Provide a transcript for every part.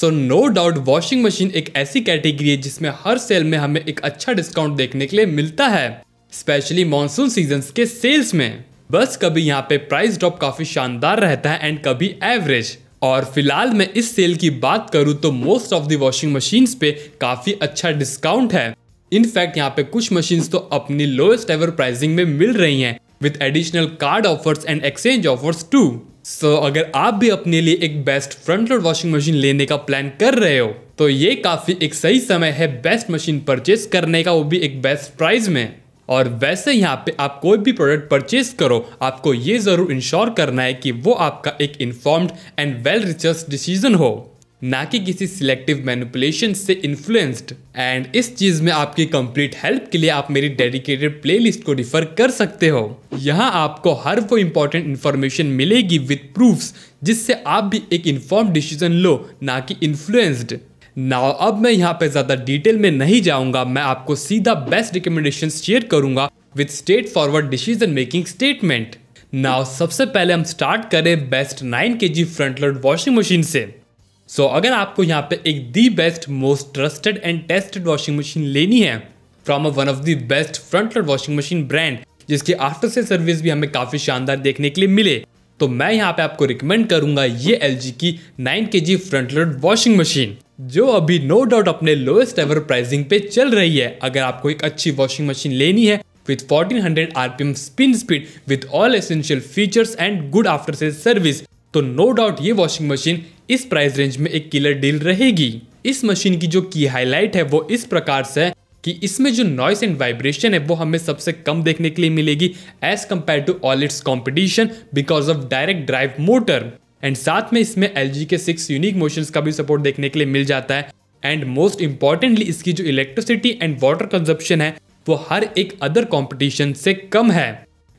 सो no doubt washing machine एक ऐसी category है जिसमें हर सेल में हमें एक अच्छा डिस्काउंट देखने के लिए मिलता है स्पेशली मानसून सीजन के सेल्स में बस कभी यहाँ पे प्राइस ड्रॉप काफी शानदार रहता है एंड कभी एवरेज और फिलहाल मैं इस सेल की बात करूँ तो most of the washing machine पे काफी अच्छा डिस्काउंट है इनफैक्ट यहाँ पे कुछ मशीन तो अपनी लोएस्ट एवर प्राइसिंग में मिल रही है with additional card offers and exchange offers too so so, अगर आप भी अपने लिए एक best front load washing machine लेने का प्लान कर रहे हो तो ये काफ़ी एक सही समय है बेस्ट मशीन परचेस करने का वो भी एक बेस्ट प्राइस में और वैसे यहाँ पे आप कोई भी प्रोडक्ट परचेस करो आपको ये ज़रूर इंश्योर करना है कि वो आपका एक informed and well research decision हो ना कि किसी सिलेक्टिव मैनिपुलेशन से इन्फ्लुएंस्ड एंड इस चीज में आपकी कंप्लीट हेल्प के लिए आप मेरी डेडिकेटेड प्लेलिस्ट को रिफर कर सकते हो यहाँ आपको हर वो इंपॉर्टेंट इन्फॉर्मेशन मिलेगी विद प्रूफ्स जिससे आप भी एक इन्फॉर्म डिसीजन लो ना कि इन्फ्लुएंस्ड नाउ अब मैं यहाँ पे ज़्यादा डिटेल में नहीं जाऊँगा मैं आपको सीधा बेस्ट रिकमेंडेशन शेयर करूंगा with straightforward decision making statement now सबसे पहले हम स्टार्ट करें best nine K G front load washing machine से सो so, अगर आपको यहाँ पे एक the best most trusted and tested washing machine लेनी है from one of the best front load washing machine brand जिसकी आफ्टर से सर्विस भी हमें काफ़ी शानदार देखने के लिए मिले तो मैं यहाँ पे आपको रिकमेंड करूंगा ये L G 9 K G front load washing machine जो अभी नो डाउट अपने लोएस्ट एवर प्राइसिंग पे चल रही है अगर आपको एक अच्छी वॉशिंग मशीन लेनी है with 1400 RPM spin speed with all essential features and good after sale service तो नो डाउट ये वॉशिंग मशीन इस प्राइस रेंज में एक किलर डील रहेगी इस मशीन की जो की हाईलाइट है वो इस प्रकार से कि इसमें जो नॉइस एंड वाइब्रेशन है वो हमें सबसे कम देखने के लिए मिलेगी as compare to all its competition because of direct drive motor and साथ में इसमें एल के सिक्स यूनिक मोशन का भी सपोर्ट देखने के लिए मिल जाता है एंड मोस्ट इंपॉर्टेंटली इसकी जो इलेक्ट्रिसिटी एंड वाटर कंजप्शन है वो हर एक अदर कॉम्पिटिशन से कम है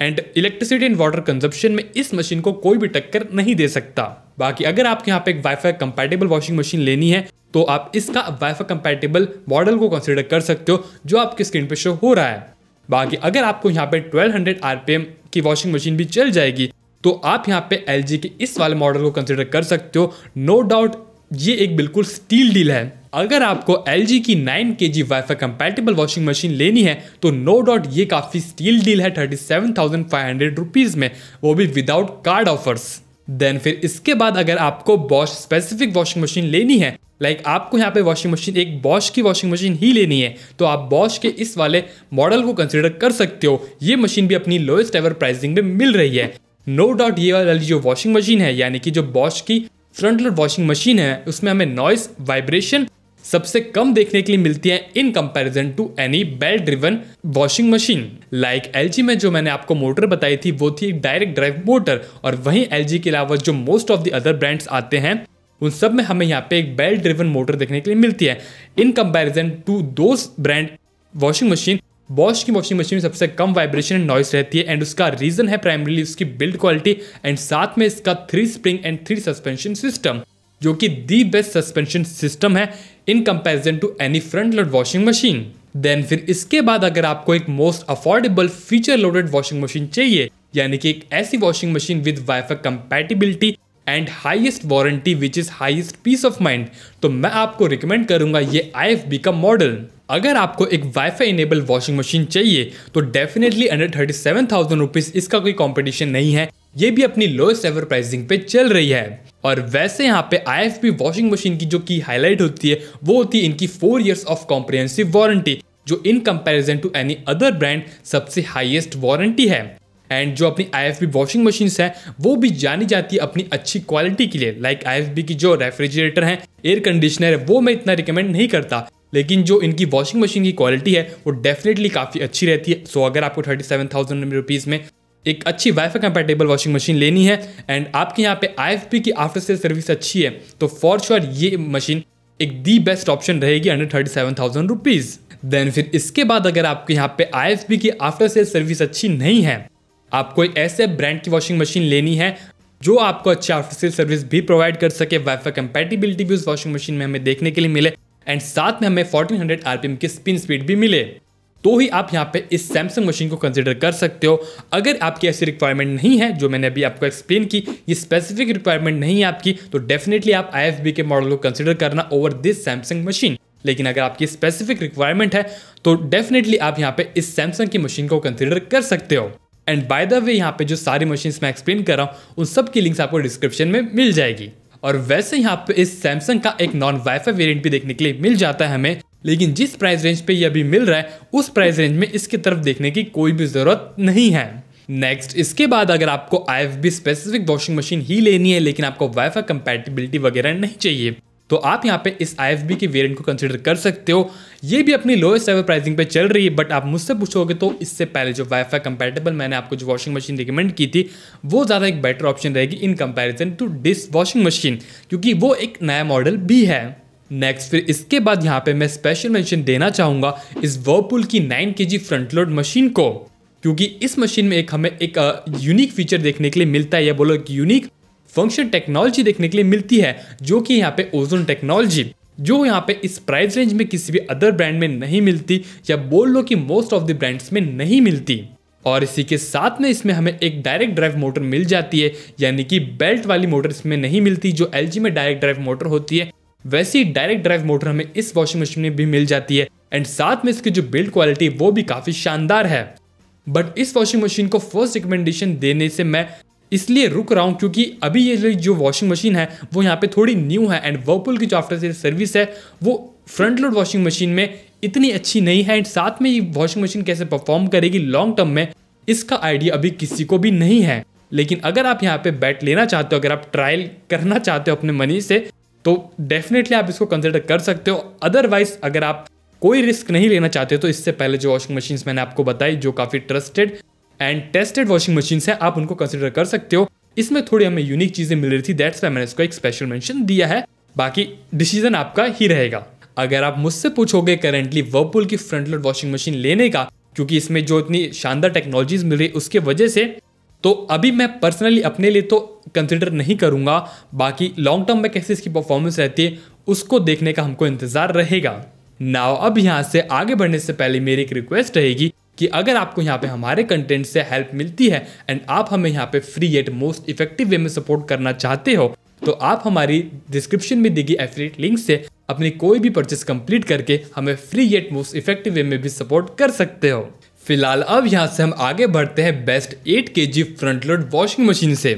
and electricity and water consumption में इस मशीन को कोई भी टक्कर नहीं दे सकता बाकी अगर आपके यहाँ पे एक वाईफाई कंपैटिबल वॉशिंग मशीन लेनी है तो आप इसका वाईफाई कंपैटिबल मॉडल को कंसिडर कर सकते हो जो आपकी स्क्रीन पे शो हो रहा है बाकी अगर आपको यहाँ पे 1200 आरपीएम की वॉशिंग मशीन भी चल जाएगी तो आप यहाँ पे एल के इस वाले मॉडल को कंसिडर कर सकते हो नो डाउट ये एक बिल्कुल स्टील डील है अगर आपको L G 9 K G WiFi compatible washing machine लेनी है तो नो डाउट ये काफ़ी स्टील डील है thirty seven thousand five hundred rupees में वो भी विदाउट कार्ड ऑफर्स देन फिर इसके बाद अगर आपको बॉश स्पेसिफिक वॉशिंग मशीन लेनी है लाइक like आपको यहाँ पे वॉशिंग मशीन एक बॉश की वॉशिंग मशीन ही लेनी है तो आप बॉश के इस वाले मॉडल को कंसिडर कर सकते हो ये मशीन भी अपनी लोएस्ट एवर प्राइसिंग में मिल रही है नो no डाउट ये वाली जो वॉशिंग मशीन है यानी कि जो बॉश की फ्रंट लोड वॉशिंग मशीन है उसमें हमें नॉइस वाइब्रेशन सबसे कम देखने के लिए मिलती है in comparison to any belt driven washing machine like L में जो मैंने आपको मोटर बताई थी वो थी डायरेक्ट ड्राइव मोटर और वहीं एल के अलावा जो most of the other brands आते हैं उन सब में हमें यहाँ पे एक बेल ड्रिवन मोटर देखने के लिए मिलती है इन कंपेरिजन टू दो ब्रांड वॉशिंग मशीन बॉश की वॉशिंग मशीन में सबसे कम वाइब्रेशन एंड नॉइस रहती है एंड उसका रीजन है प्राइमरीली उसकी बिल्ड क्वालिटी एंड साथ में इसका three spring and three suspension system जो कि दी बेस्ट सस्पेंशन सिस्टम है in comparison to any front load washing machine then फिर इसके बाद अगर आपको एक most affordable feature loaded washing machine चाहिए यानी कि एक ऐसी washing machine with WiFi compatibility and highest warranty which is highest peace of mind तो मैं आपको रिकमेंड करूंगा ये आई का मॉडल अगर आपको एक वाईफाई इनेबल वॉशिंग मशीन चाहिए तो definitely under thirty seven thousand rupees इसका कोई कॉम्पिटिशन नहीं है ये भी अपनी लोएस्ट एवर प्राइसिंग पे चल रही है और वैसे यहाँ पे आई वॉशिंग मशीन की जो की हाईलाइट होती है वो होती है इनकी four years of comprehensive warranty जो in comparison to any other brand सबसे हाईएस्ट वारंटी है एंड जो अपनी आई वॉशिंग मशीन है वो भी जानी जाती है अपनी अच्छी क्वालिटी के लिए लाइक आई की जो रेफ्रिजरेटर है एयर कंडीशनर है वो मैं इतना रिकमेंड नहीं करता लेकिन जो इनकी वॉशिंग मशीन की क्वालिटी है वो डेफिनेटली काफ़ी अच्छी रहती है सो so, अगर आपको थर्टी सेवन थाउजेंड रुपीज़ में एक अच्छी वाईफाई कंपेटेबल वॉशिंग मशीन लेनी है एंड आपके यहाँ पे आई की आफ्टर सेल सर्विस अच्छी है तो फॉर श्योर sure ये मशीन एक दी बेस्ट ऑप्शन रहेगी under thirty seven thousand rupees then फिर इसके बाद अगर आपके यहाँ पे आई की आफ्टर सेल सर्विस अच्छी नहीं है आपको एक ऐसे ब्रांड की वॉशिंग मशीन लेनी है जो आपको अच्छी ऑफिसियल सर्विस भी प्रोवाइड कर सके वाईफाई कंपेटिबिलिटी भी उस वॉशिंग मशीन में हमें देखने के लिए मिले एंड साथ में हमें 1400 हंड्रेड की स्पिन स्पीड भी मिले तो ही आप यहाँ पे इस सैमसंग मशीन को कंसिडर कर सकते हो अगर आपकी ऐसी रिक्वायरमेंट नहीं है जो मैंने अभी आपको एक्सप्लेन की ये स्पेसिफिक रिक्वायरमेंट नहीं है आपकी तो डेफिनेटली आप आई के मॉडल को कंसिडर करना ओवर दिस सैमसंग मशीन लेकिन अगर आपकी स्पेसिफिक रिक्वायरमेंट है तो डेफिनेटली आप यहाँ पे इस सैमसंग की मशीन को कंसिडर कर सकते हो एंड बाय द वे यहाँ पे जो सारी मशीन्स मैं एक्सप्लेन कर रहा हूँ उन सब की लिंक्स आपको डिस्क्रिप्शन में मिल जाएगी और वैसे यहाँ पे इस सैमसंग का एक नॉन वाईफाई वेरिएंट भी देखने के लिए मिल जाता है हमें लेकिन जिस प्राइस रेंज पे ये अभी मिल रहा है उस प्राइस रेंज में इसकी तरफ देखने की कोई भी ज़रूरत नहीं है नेक्स्ट इसके बाद अगर आपको I B specific washing machine ही लेनी है लेकिन आपको वाईफाई कंपेटेबिलिटी वगैरह नहीं चाहिए तो आप यहाँ पे इस आई एफ बी के वेरियंट को कंसिडर कर सकते हो ये भी अपनी लोएस्ट एवर प्राइसिंग पे चल रही है बट आप मुझसे पूछोगे तो इससे पहले जो वाईफाई कंपेटेबल मैंने आपको जो वॉशिंग मशीन रिकमेंड की थी वो ज़्यादा एक बेटर ऑप्शन रहेगी in comparison to this washing machine क्योंकि वो एक नया मॉडल भी है नेक्स्ट फिर इसके बाद यहाँ पे मैं स्पेशल मेंशन देना चाहूँगा इस वर्लपूल की 9 के फ्रंट लोड मशीन को क्योंकि इस मशीन में एक हमें एक यूनिक uh, फीचर देखने के लिए मिलता है या बोलो एक यूनिक फंक्शन टेक्नोलॉजी देखने के लिए मिलती है जो कि यहाँ पे ओजोन टेक्नोलॉजी जो यहाँ पे इस प्राइस रेंज में किसी भी अदर ब्रांड में नहीं मिलती या बोल लो कि मोस्ट ऑफ द ब्रांड्स में नहीं मिलती और इसी के साथ में इसमें हमें एक डायरेक्ट ड्राइव मोटर मिल जाती है यानी कि बेल्ट वाली मोटर इसमें नहीं मिलती जो एल में डायरेक्ट ड्राइव मोटर होती है वैसी डायरेक्ट ड्राइव मोटर हमें इस वॉशिंग मशीन में भी मिल जाती है एंड साथ में इसकी जो बिल्ड क्वालिटी वो भी काफ़ी शानदार है बट इस वॉशिंग मशीन को फर्स्ट रिकमेंडेशन देने से मैं इसलिए रुक रहा हूँ क्योंकि अभी ये जो वॉशिंग मशीन है वो यहाँ पे थोड़ी न्यू है एंड वर्पुल की जो आफ्टर सेल सर्विस है वो फ्रंट लोड वॉशिंग मशीन में इतनी अच्छी नहीं है एंड साथ में ये वॉशिंग मशीन कैसे परफॉर्म करेगी लॉन्ग टर्म में इसका आइडिया अभी किसी को भी नहीं है लेकिन अगर आप यहाँ पे बैट लेना चाहते हो अगर आप ट्रायल करना चाहते हो अपने मनी से तो डेफिनेटली आप इसको कंसिडर कर सकते हो अदरवाइज अगर आप कोई रिस्क नहीं लेना चाहते हो तो इससे पहले जो वॉशिंग मशीन मैंने आपको बताई जो काफ़ी trusted and tested washing machine है आप उनको कंसिडर कर सकते हो इसमें थोड़ी हमें यूनिक चीज़ें मिल रही थी दैट्स वाई मैंने इसको एक स्पेशल मेंशन दिया है बाकी डिसीजन आपका ही रहेगा अगर आप मुझसे पूछोगे करेंटली वर्लपूल की फ्रंट लोड वॉशिंग मशीन लेने का क्योंकि इसमें जो इतनी शानदार टेक्नोलॉजीज मिल रही उसके वजह से तो अभी मैं पर्सनली अपने लिए तो कंसिडर नहीं करूंगा बाकी लॉन्ग टर्म में कैसे इसकी परफॉर्मेंस रहती है उसको देखने का हमको इंतज़ार रहेगा नाव अब यहाँ से आगे बढ़ने से पहले मेरी एक रिक्वेस्ट रहेगी कि अगर आपको यहाँ पे हमारे कंटेंट से हेल्प मिलती है एंड आप हमें यहाँ पे free at most effective way में सपोर्ट करना चाहते हो तो आप हमारी डिस्क्रिप्शन में दी गई एफिलेट लिंक से अपनी कोई भी परचेस कंप्लीट करके हमें free at most effective way में भी सपोर्ट कर सकते हो फिलहाल अब यहाँ से हम आगे बढ़ते हैं best eight K G front load washing machine से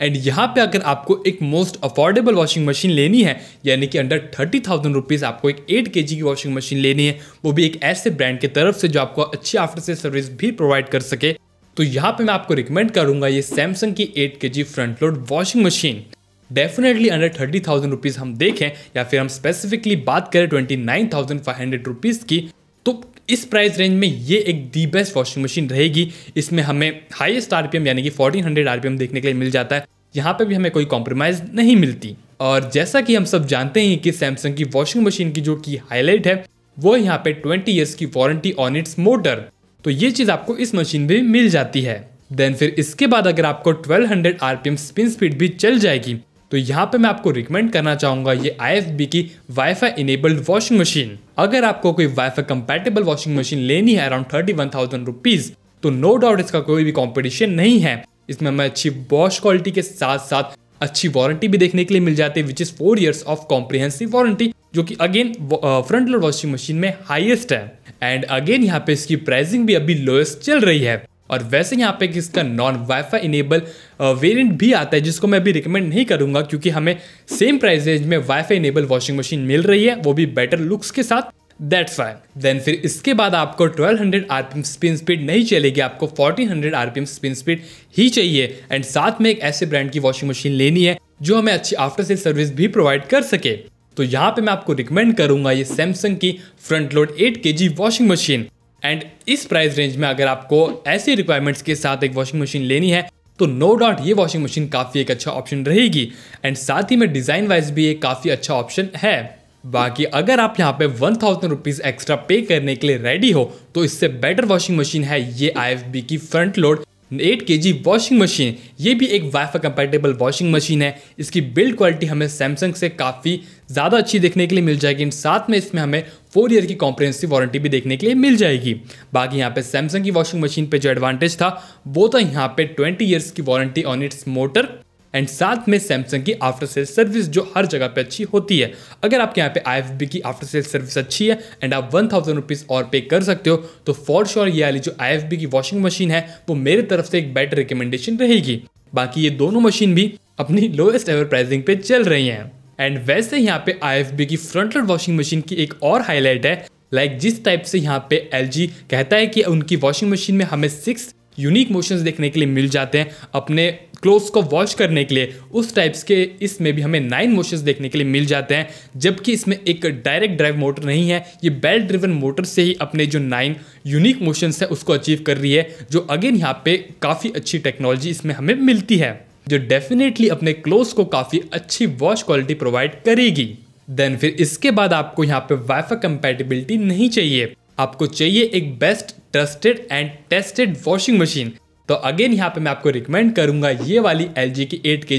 एंड यहाँ पे अगर आपको एक मोस्ट अफोर्डेबल वॉशिंग मशीन लेनी है यानी कि अंडर थर्टी थाउजेंड रुपीज़ आपको एक एट के की वॉशिंग मशीन लेनी है वो भी एक ऐसे ब्रांड की तरफ से जो आपको अच्छी आफ्टर से सर्विस भी प्रोवाइड कर सके तो यहाँ पे मैं आपको रिकमेंड करूँगा ये सैमसंग की eight K front load washing machine definitely under thirty thousand rupees हम देखें या फिर हम स्पेसिफिकली बात करें twenty nine thousand five hundred rupees की तो इस प्राइस रेंज में ये एक दी बेस्ट वॉशिंग मशीन रहेगी इसमें हमें हाईएस्ट आरपीएम यानी कि 1400 आरपीएम देखने के लिए मिल जाता है यहाँ पे भी हमें कोई कॉम्प्रोमाइज़ नहीं मिलती और जैसा कि हम सब जानते हैं कि सैमसंग की वॉशिंग मशीन की जो की हाईलाइट है वो यहाँ पे 20 ईयर्स की वारंटी ऑन इट्स मोटर तो ये चीज़ आपको इस मशीन में मिल जाती है देन फिर इसके बाद अगर आपको ट्वेल्व हंड्रेड स्पिन स्पीड भी चल जाएगी तो यहाँ पे मैं आपको रिकमेंड करना चाहूंगा ये आई की वाईफाई इनेबल्ड वॉशिंग मशीन अगर आपको कोई वाईफाई कंपेटेबल वॉशिंग मशीन लेनी है around thirty one thousand rupees तो नो डाउट इसका कोई भी कॉम्पिटिशन नहीं है इसमें हमें अच्छी वॉश क्वालिटी के साथ साथ अच्छी वारंटी भी देखने के लिए मिल जाती है which is four years of comprehensive warranty जो कि again front load washing machine में हाइएस्ट है एंड अगेन यहाँ पे इसकी प्राइसिंग भी अभी लोएस्ट चल रही है और वैसे यहाँ पे इसका नॉन वाईफाई इनेबल वेरिएंट भी आता है जिसको मैं अभी रिकमेंड नहीं करूँगा क्योंकि हमें सेम प्राइस रेंज में वाईफाई इनेबल वॉशिंग मशीन मिल रही है वो भी बेटर लुक्स के साथ दैट्स वाई देन फिर इसके बाद आपको 1200 हंड्रेड आरपीएम स्पिन स्पीड नहीं चलेगी आपको 1400 हंड्रेड आरपीएम स्पिन स्पीड ही चाहिए एंड साथ में एक ऐसे ब्रांड की वॉशिंग मशीन लेनी है जो हमें अच्छी आफ्टर सेल सर्विस भी प्रोवाइड कर सके तो यहाँ पे मैं आपको रिकमेंड करूंगा ये सैमसंग की front load 8 K washing machine and इस प्राइस रेंज में अगर आपको ऐसी रिक्वायरमेंट्स के साथ एक वॉशिंग मशीन लेनी है तो नो डाउट ये वॉशिंग मशीन काफ़ी एक अच्छा ऑप्शन रहेगी एंड साथ ही में डिज़ाइन वाइज भी ये काफ़ी अच्छा ऑप्शन है बाकी अगर आप यहाँ पे वन थाउजेंड रुपीज़ एक्स्ट्रा पे करने के लिए रेडी हो तो इससे बेटर वॉशिंग मशीन है ये आई की front load at K G washing machine ये भी एक वाईफाई कंपेटेबल वॉशिंग मशीन है इसकी बिल्ड क्वालिटी हमें सैमसंग से काफ़ी ज़्यादा अच्छी देखने के लिए मिल जाएगी इन साथ में इसमें हमें फोर ईयर की कॉम्प्रेंसिव वारंटी भी देखने के लिए मिल जाएगी बाकी यहाँ पे सैमसंग की वॉशिंग मशीन पे जो एडवांटेज था वो था यहाँ पे ट्वेंटी ईयर्स की warranty on its motor and साथ में सैमसंग की आफ्टर सेल सर्विस जो हर जगह पे अच्छी होती है अगर आपके यहाँ पे आई की आफ्टर सेल सर्विस अच्छी है एंड आप वन थाउजेंड रुपीज़ और पे कर सकते हो तो फॉर श्योर ये वाली जो आई की वॉशिंग मशीन है वो मेरे तरफ से एक बेटर रिकमेंडेशन रहेगी बाकी ये दोनों मशीन भी अपनी लोएस्ट एवर प्राइसिंग पे चल रही हैं एंड वैसे यहाँ पे आई की फ्रंट लोड वॉशिंग मशीन की एक और हाईलाइट है लाइक like जिस टाइप से यहाँ पे एल कहता है कि उनकी वॉशिंग मशीन में हमें सिक्स यूनिक मोशंस देखने के लिए मिल जाते हैं अपने क्लोथ्स को वॉश करने के लिए उस टाइप्स के इसमें भी हमें नाइन मोशंस देखने के लिए मिल जाते हैं जबकि इसमें एक डायरेक्ट ड्राइव मोटर नहीं है ये बेल्ट ड्रिवन मोटर से ही अपने जो नाइन यूनिक मोशंस है उसको अचीव कर रही है जो अगेन यहाँ पे काफ़ी अच्छी टेक्नोलॉजी इसमें हमें मिलती है जो डेफिनेटली अपने क्लोथ्स को काफ़ी अच्छी वॉश क्वालिटी प्रोवाइड करेगी देन फिर इसके बाद आपको यहाँ पे वाईफाई कंपेटिबिलिटी नहीं चाहिए आपको चाहिए एक best trusted and tested washing machine तो अगेन यहाँ पे मैं आपको रिकमेंड करूंगा ये वाली L LG eight K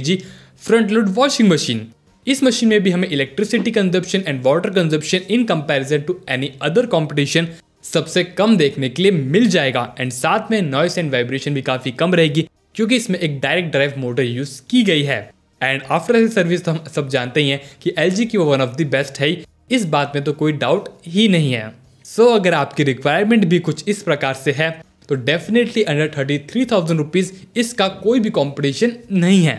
front load washing machine इस मशीन में भी हमें electricity consumption and water consumption in comparison to any other competition सबसे कम देखने के लिए मिल जाएगा एंड साथ में नॉइस एंड वाइब्रेशन भी काफ़ी कम रहेगी क्योंकि इसमें एक डायरेक्ट ड्राइव मोटर यूज़ की गई है एंड आफ्टर सर्विस तो हम सब जानते ही हैं कि एल की वो वन ऑफ द बेस्ट है इस बात में तो कोई डाउट ही नहीं है सो so, अगर आपकी रिक्वायरमेंट भी कुछ इस प्रकार से है तो definitely under thirty three thousand rupees इसका कोई भी कॉम्पिटिशन नहीं है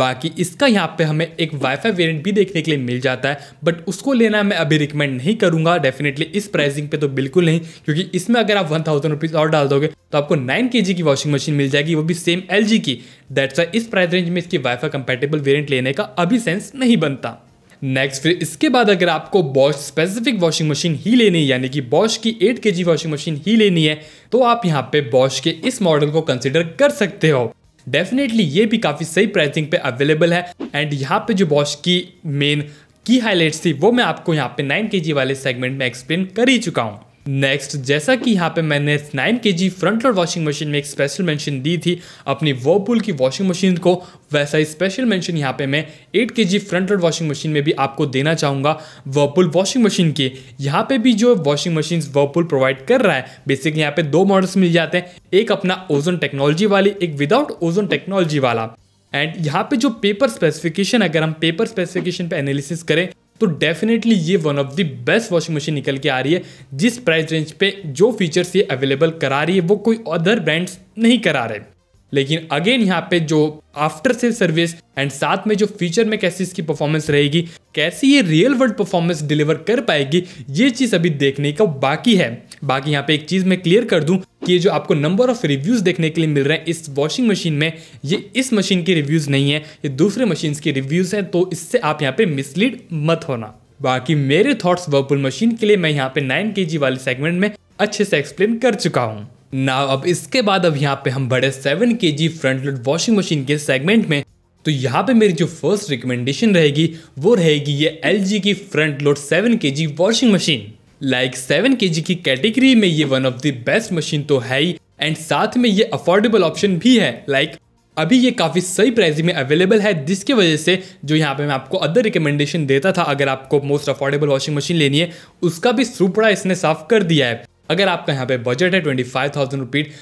बाकी इसका यहाँ पे हमें एक वाईफाई वेरिएंट भी देखने के लिए मिल जाता है बट उसको लेना मैं अभी रिकमेंड नहीं करूँगा डेफिनेटली इस प्राइसिंग पे तो बिल्कुल नहीं क्योंकि इसमें अगर आप वन थाउजेंड रुपीज़ और डाल दोगे तो आपको नाइन के की वॉशिंग मशीन मिल जाएगी वो भी सेम एल की दैट्स इस प्राइस रेंज में इसकी वाईफाई कंपेटेबल वेरियंट लेने का अभी सेंस नहीं बनता नेक्स्ट फिर इसके बाद अगर आपको बॉश स्पेसिफिक वॉशिंग मशीन ही लेनी है यानी कि बॉश की 8 के वॉशिंग मशीन ही लेनी है तो आप यहाँ पे बॉश के इस मॉडल को कंसिडर कर सकते हो डेफिनेटली ये भी काफ़ी सही प्राइसिंग पे अवेलेबल है एंड यहाँ पे जो बॉश की मेन की हाईलाइट थी वो मैं आपको यहाँ पे 9 के वाले सेगमेंट में एक्सप्लेन कर ही चुका हूँ नेक्स्ट जैसा कि यहाँ पे मैंने nine K G front load washing machine में एक स्पेशल मेंशन दी थी अपनी वर्लपूल की वॉशिंग मशीन को वैसा ही स्पेशल मेंशन यहाँ पे मैं eight K G front load washing machine में भी आपको देना चाहूँगा वर्लपूल वॉशिंग मशीन की यहाँ पे भी जो वॉशिंग मशीन वर्लपूल प्रोवाइड कर रहा है बेसिकली यहाँ पे दो मॉडल्स मिल जाते हैं एक अपना ओजोन टेक्नोलॉजी वाली एक विदाउट ओजोन टेक्नोलॉजी वाला एंड यहाँ पे जो पेपर स्पेसिफिकेशन अगर हम पेपर स्पेसिफिकेशन पे एनालिसिस करें तो डेफिनेटली ये one of the best washing machine निकल के आ रही है जिस प्राइस रेंज पे जो फीचर्स ये अवेलेबल करा रही है वो कोई अदर ब्रांड्स नहीं करा रहे लेकिन अगेन यहाँ पे जो आफ्टर सेल सर्विस एंड साथ में जो फ्यूचर में कैसी इसकी परफॉर्मेंस रहेगी कैसी ये रियल वर्ल्ड परफॉर्मेंस डिलीवर कर पाएगी ये चीज़ अभी देखने का बाकी है बाकी यहाँ पे एक चीज़ मैं क्लियर कर दूं कि ये जो आपको नंबर ऑफ रिव्यूज़ देखने के लिए मिल रहे हैं इस वॉशिंग मशीन में ये इस मशीन की रिव्यूज़ नहीं है ये दूसरे मशीन की रिव्यूज़ है तो इससे आप यहाँ पे मिसलीड मत होना बाकी मेरे थॉट्स वर्पुल मशीन के लिए मैं यहाँ पे नाइन के वाले सेगमेंट में अच्छे से एक्सप्लेन कर चुका हूँ ना अब इसके बाद अब यहाँ पे हम बड़े seven K G front load washing machine के सेगमेंट में तो यहाँ पे मेरी जो फर्स्ट रिकमेंडेशन रहेगी वो रहेगी ये एल की front load seven K G washing machine like seven K G की कैटेगरी में ये one of the best machine तो है ही एंड साथ में ये अफोर्डेबल ऑप्शन भी है लाइक like, अभी ये काफ़ी सही प्राइस में अवेलेबल है जिसकी वजह से जो यहाँ पे मैं आपको अदर रिकमेंडेशन देता था अगर आपको मोस्ट अफोर्डेबल वॉशिंग मशीन लेनी है उसका भी सुपड़ा इसने साफ कर दिया है अगर आपका यहाँ पे बजट है ट्वेंटी फाइव थाउजेंड रुपीज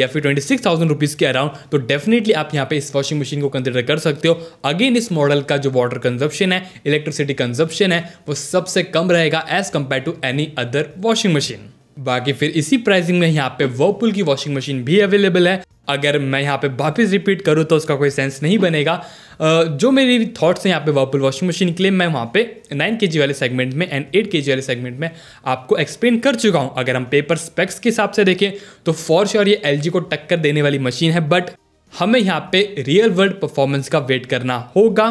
या फिर ट्वेंटी सिक्स थाउजेंड रुपीज़ के अराउंड तो डेफिनेटली आप यहाँ पे इस वॉशिंग मशीन को कंसिडर कर सकते हो अगेन इस मॉडल का जो वाटर कंजप्शन है इलेक्ट्रिसिटी कंजप्शन है वो सबसे कम रहेगा as compare to any other washing machine बाकी फिर इसी प्राइसिंग में यहाँ पे वर्पुल की वॉशिंग मशीन भी अवेलेबल है अगर मैं यहाँ पे वापस रिपीट करूँ तो उसका कोई सेंस नहीं बनेगा जो मेरी थॉट्स हैं यहाँ पे वर्पुल वॉशिंग मशीन के लिए मैं वहाँ पे 9 के वाले सेगमेंट में एंड 8 के वाले सेगमेंट में आपको एक्सप्लेन कर चुका हूँ अगर हम पेपर स्पेक्स के हिसाब से देखें तो फॉर श्योर ये एल को टक्कर देने वाली मशीन है बट हमें यहाँ पे रियल वर्ल्ड परफॉर्मेंस का वेट करना होगा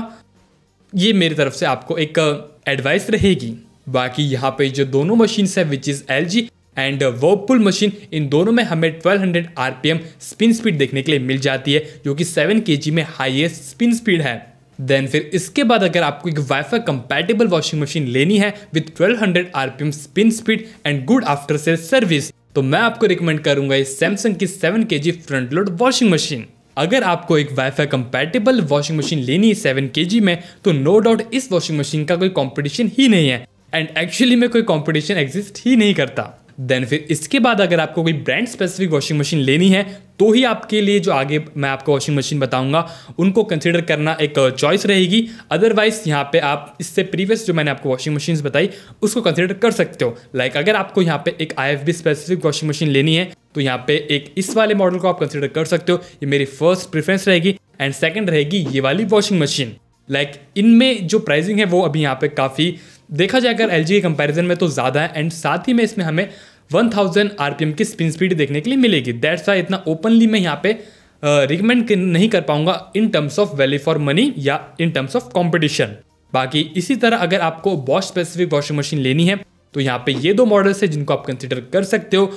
ये मेरी तरफ से आपको एक एडवाइस रहेगी बाकी यहाँ पे जो दोनों मशीन्स हैं which is L G and Whirlpool machine इन दोनों में हमें 1200 एम स्पिन स्पीड देखने के लिए मिल जाती है जो कि 7 के में हाईएस्ट स्पिन स्पीड है देन फिर इसके बाद अगर आपको एक वाईफाई कंपेटेबल वॉशिंग मशीन लेनी है with 1200 RPM spin speed and good after sale service तो मैं आपको रिकमेंड करूंगा इस सैमसंग की 7 के फ्रंट लोड वॉशिंग मशीन अगर आपको एक वाईफाई कंपेटेबल वॉशिंग मशीन लेनी है सेवन के में तो नो डाउट इस वॉशिंग मशीन का कोई कॉम्पिटिशन ही नहीं है एंड एक्चुअली में कोई कॉम्पिटिशन एग्जिस्ट ही नहीं करता देन फिर इसके बाद अगर आपको कोई ब्रांड स्पेसिफिक वॉशिंग मशीन लेनी है तो ही आपके लिए जो आगे मैं आपको वॉशिंग मशीन बताऊंगा उनको कंसिडर करना एक चॉइस uh, रहेगी अदरवाइज यहाँ पे आप इससे प्रीवियस जो मैंने आपको वॉशिंग मशीन बताई उसको कंसिडर कर सकते हो लाइक like अगर आपको यहाँ पे एक आई स्पेसिफिक वॉशिंग मशीन लेनी है तो यहाँ पे एक इस वाले मॉडल को आप कंसिडर कर सकते हो ये मेरी फर्स्ट प्रिफरेंस रहेगी एंड सेकेंड रहेगी ये वाली वॉशिंग मशीन लाइक इनमें जो प्राइसिंग है वो अभी यहाँ पे काफ़ी देखा जाए अगर एल के कंपैरिजन में तो ज़्यादा है एंड साथ ही में इसमें हमें 1000 आरपीएम की स्पिन स्पीड देखने के लिए मिलेगी दैट्स वाई इतना ओपनली मैं यहाँ पे रिकमेंड नहीं कर पाऊंगा in terms of value for money या इन टर्म्स ऑफ कॉम्पिटिशन बाकी इसी तरह अगर आपको बॉश स्पेसिफिक वॉशिंग मशीन लेनी है तो यहाँ पे ये दो मॉडल्स हैं जिनको आप कंसिडर कर सकते हो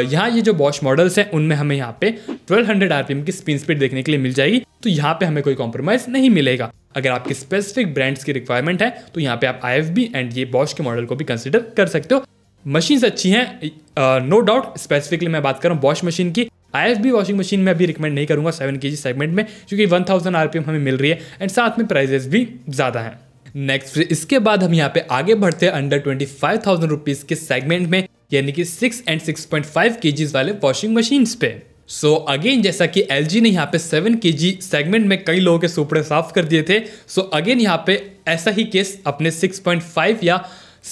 यहाँ ये जो बॉश मॉडल्स हैं उनमें हमें यहाँ पे 1200 आरपीएम की स्पिन स्पीड देखने के लिए मिल जाएगी तो यहाँ पे हमें कोई कॉम्प्रोमाइज़ नहीं मिलेगा अगर आपके स्पेसिफिक ब्रांड्स की रिक्वायरमेंट है तो यहाँ पे आप आई एंड ये बॉश के मॉडल को भी कंसिडर कर सकते हो मशीन अच्छी हैं नो डाउट स्पेसिफिकली मैं बात कर रहा हूँ बॉश मशीन की आई वॉशिंग मशीन में अभी रिकमेंड नहीं करूंगा सेवन के सेगमेंट में क्योंकि वन थाउजेंड हमें मिल रही है एंड साथ में प्राइजेस भी ज़्यादा हैं नेक्स्ट इसके बाद हम यहाँ पे आगे बढ़ते हैं under twenty five thousand rupees के सेगमेंट में यानी कि six and six point five K वाले वॉशिंग मशीन्स पे सो so, अगेन जैसा कि एल ने यहाँ पे 7 के सेगमेंट में कई लोगों के सुपड़े साफ कर दिए थे सो so, अगेन यहाँ पे ऐसा ही केस अपने 6.5 या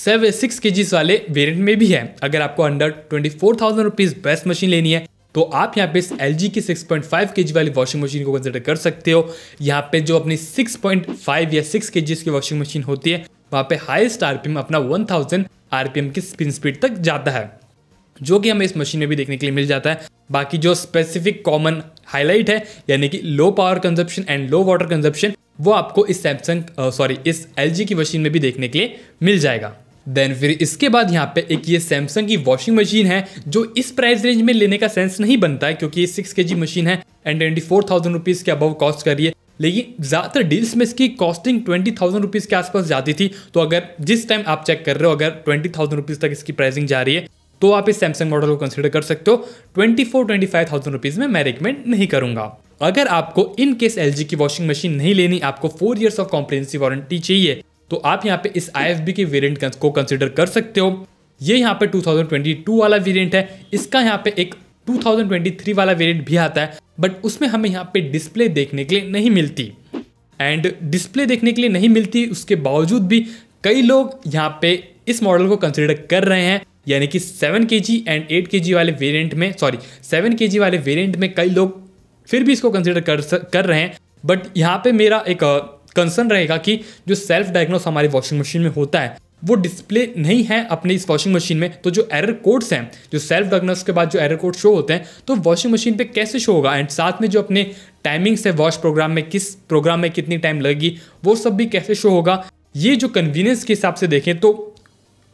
सेवन सिक्स के वाले वेरिएंट में भी है अगर आपको under twenty four thousand rupees best machine लेनी है तो आप यहाँ पे इस एल जी की सिक्स पॉइंट फाइव के जी वाली वॉशिंग मशीन को कंसिडर कर सकते हो यहाँ पे जो अपनी सिक्स पॉइंट फाइव या सिक्स के की वॉशिंग मशीन होती है वहाँ पे हाइस्ट आरपीएम अपना वन थाउजेंड आरपीएम की स्पिन स्पीड तक जाता है जो कि हमें इस मशीन में भी देखने के लिए मिल जाता है बाकी जो स्पेसिफिक कॉमन हाईलाइट है यानी कि low power consumption and low water consumption वो आपको इस सैमसंग सॉरी इस एल की मशीन में भी देखने के लिए मिल जाएगा देन फिर इसके बाद यहाँ पे एक ये सैमसंग की वॉशिंग मशीन है जो इस प्राइस रेंज में लेने का सेंस नहीं बनता है क्योंकि ये सिक्स के मशीन है and twenty four thousand rupees के अबव कॉस्ट कर रही है लेकिन ज़्यादातर डील्स में इसकी कॉस्टिंग ट्वेंटी थाउजेंड रुपीज़ के आसपास जाती थी तो अगर जिस टाइम आप चेक कर रहे हो अगर ट्वेंटी थाउजेंड रुपीज़ तक इसकी प्राइसिंग जा रही है तो आप इस सैमसंग मॉडल को कंसिडर कर सकते हो twenty four twenty five thousand rupees में मैं रिकमेंड नहीं करूंगा अगर आपको in case LG washing machine नहीं लेनी आपको four years of comprehensive warranty चाहिए तो आप यहाँ पे इस आई के वेरियंट को कंसिडर कर सकते हो ये यहाँ पे 2022 वाला वेरिएंट है इसका यहाँ पे एक 2023 वाला वेरिएंट भी आता है बट उसमें हमें यहाँ पे डिस्प्ले देखने के लिए नहीं मिलती एंड डिस्प्ले देखने के लिए नहीं मिलती उसके बावजूद भी कई लोग यहाँ पे इस मॉडल को कंसिडर कर रहे हैं यानी कि seven K ji and eight K जी वाले वेरियंट में सॉरी सेवन के जी वाले वेरियंट में कई लोग फिर भी इसको कंसिडर कर कर रहे हैं बट यहाँ पे मेरा एक कंसर्न रहेगा कि जो सेल्फ डायग्नोस हमारी वॉशिंग मशीन में होता है वो डिस्प्ले नहीं है अपने इस वॉशिंग मशीन में तो जो एरर कोड्स हैं जो सेल्फ डायग्नोस के बाद जो एरर कोड शो होते हैं तो वॉशिंग मशीन पे कैसे शो होगा एंड साथ में जो अपने टाइमिंग्स है वॉश प्रोग्राम में किस प्रोग्राम में कितनी टाइम लगेगी वो सब भी कैसे शो होगा ये जो कन्वीनियंस के हिसाब से देखें तो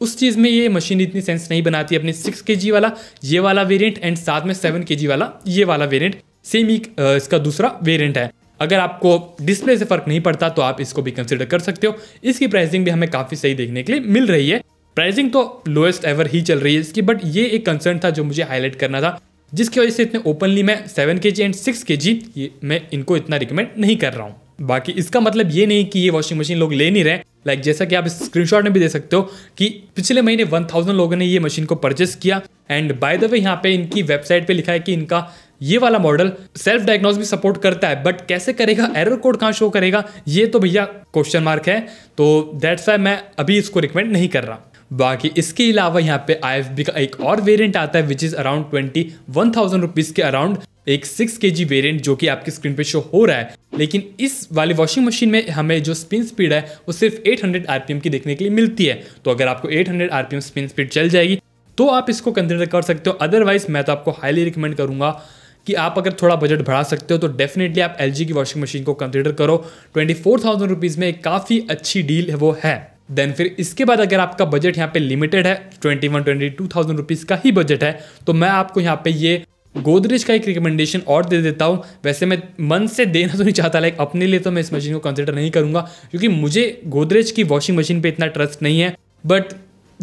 उस चीज़ में ये मशीन इतनी सेंस नहीं बनाती अपने सिक्स के जी वाला ये वाला वेरिएंट एंड साथ में सेवन के जी वाला ये वाला वेरिएंट सेम ही इसका दूसरा वेरिएंट है अगर आपको डिस्प्ले से फ़र्क नहीं पड़ता तो आप इसको भी कंसिडर कर सकते हो इसकी प्राइसिंग भी हमें काफ़ी सही देखने के लिए मिल रही है प्राइसिंग तो लोएस्ट एवर ही चल रही है इसकी बट ये एक कंसर्न था जो मुझे हाईलाइट करना था जिसकी वजह से इतने ओपनली मैं seven K ji and six K जी मैं इनको इतना रिकमेंड नहीं कर रहा हूँ बाकी इसका मतलब ये नहीं कि ये वॉशिंग मशीन लोग ले नहीं रहे लाइक जैसा कि आप स्क्रीनशॉट में भी दे सकते हो कि पिछले महीने 1000 लोगों ने ये मशीन को परचेस किया एंड बाय द वे यहाँ पे इनकी वेबसाइट पे लिखा है कि इनका ये वाला मॉडल सेल्फ डायग्नोज भी सपोर्ट करता है बट कैसे करेगा एरर कोड कहाँ शो करेगा ये तो भैया क्वेश्चन मार्क है तो दैट्स वाई मैं अभी इसको रिकमेंड नहीं कर रहा बाकी इसके अलावा यहाँ पे आई का एक और वेरिएंट आता है which is around twenty one thousand rupees के अराउंड एक सिक्स के जी वेरियंट जो कि आपकी स्क्रीन पे शो हो रहा है लेकिन इस वाले वॉशिंग मशीन में हमें जो स्पिन स्पीड है वो सिर्फ 800 आरपीएम की देखने के लिए मिलती है तो अगर आपको 800 आरपीएम स्पिन स्पीड चल जाएगी तो आप इसको कंसिडर कर सकते हो अदरवाइज मैं तो आपको हाईली रिकमेंड करूंगा कि आप अगर थोड़ा बजट बढ़ा सकते हो तो डेफिनेटली आप एल की वॉशिंग मशीन को कंसिडर करो ट्वेंटी फोर थाउजेंड रुपीज़ में एक काफ़ी अच्छी डील है वो है देन फिर इसके बाद अगर आपका बजट यहाँ पे लिमिटेड है twenty one twenty two thousand rupees का ही बजट है तो मैं आपको यहाँ पे ये गोदरेज का एक रिकमेंडेशन और दे देता हूँ वैसे मैं मन से देना तो नहीं चाहता लाइक अपने लिए तो मैं इस मशीन को कंसिडर नहीं करूँगा क्योंकि मुझे गोदरेज की वॉशिंग मशीन पर इतना ट्रस्ट नहीं है बट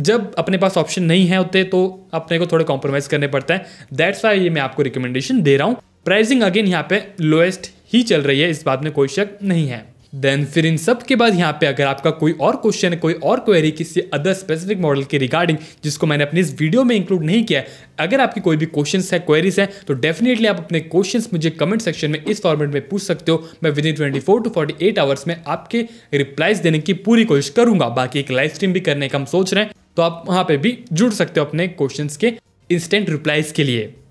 जब अपने पास ऑप्शन नहीं है होते तो अपने को थोड़े कॉम्प्रोमाइज़ करने पड़ता है दैट्स वाई ये मैं आपको रिकमेंडेशन दे रहा हूँ प्राइसिंग अगेन यहाँ पे लोएस्ट ही चल रही है इस बात में कोई शक नहीं है देन फिर इन सब के बाद यहाँ पे अगर आपका कोई और क्वेश्चन कोई और क्वेरी किसी अदर स्पेसिफिक मॉडल के रिगार्डिंग जिसको मैंने अपने इस वीडियो में इंक्लूड नहीं किया है अगर आपकी कोई भी क्वेश्चन है क्वेरीज हैं तो डेफिनेटली आप अपने क्वेश्चन मुझे कमेंट सेक्शन में इस फॉर्मेट में पूछ सकते हो मैं within twenty four to forty eight hours में आपके रिप्लाइज देने की पूरी कोशिश करूंगा बाकी एक लाइव स्ट्रीम भी करने का हम सोच रहे हैं तो आप वहाँ पर भी जुड़ सकते हो अपने क्वेश्चन के इंस्टेंट रिप्लाइज के लिए